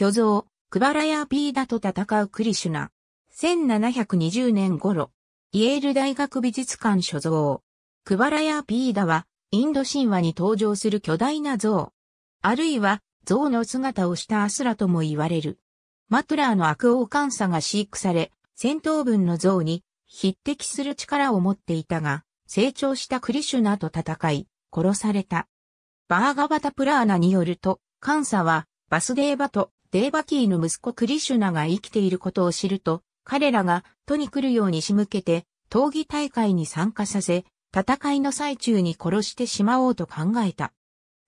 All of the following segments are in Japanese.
巨像、クバラヤーピーダと戦うクリシュナ。1720年頃、イエール大学美術館所蔵。クバラヤーピーダは、インド神話に登場する巨大な像。あるいは、像の姿をしたアスラとも言われる。マトラーの悪王監査が飼育され、戦闘分の像に匹敵する力を持っていたが、成長したクリシュナと戦い、殺された。バーガバタプラーナによると、監査はバスデーバとデーバキーの息子クリシュナが生きていることを知ると、彼らが都に来るように仕向けて、闘技大会に参加させ、戦いの最中に殺してしまおうと考えた。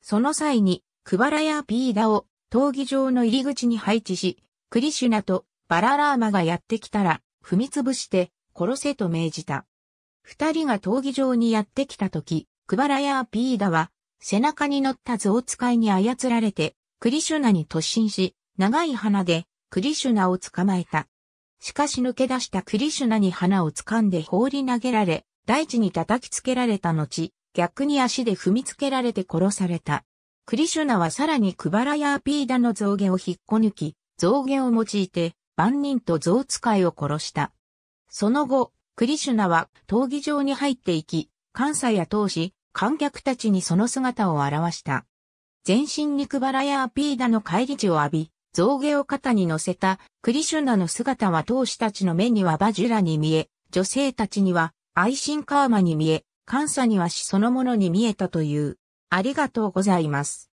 その際に、クバラやピーダを闘技場の入り口に配置し、クリシュナとバララーマがやってきたら、踏みつぶして殺せと命じた。二人が闘技場にやってきた時、クバラやピーダは、背中に乗った象使いに操られて、クリシュナに突進し、長い鼻でクリシュナを捕まえた。しかし抜け出したクリシュナに花を掴んで放り投げられ、大地に叩きつけられた後、逆に足で踏みつけられて殺された。クリシュナはさらにクバラヤーピーダの象牙を引っこ抜き、象牙を用いて万人と象使いを殺した。その後、クリシュナは闘技場に入っていき、監査や闘志観客たちにその姿を現した。全身にクバラヤーピーダの帰り地を浴び、象牙を肩に乗せたクリシュナの姿は当主たちの目にはバジュラに見え、女性たちには愛心カーマに見え、監査には死そのものに見えたという。ありがとうございます。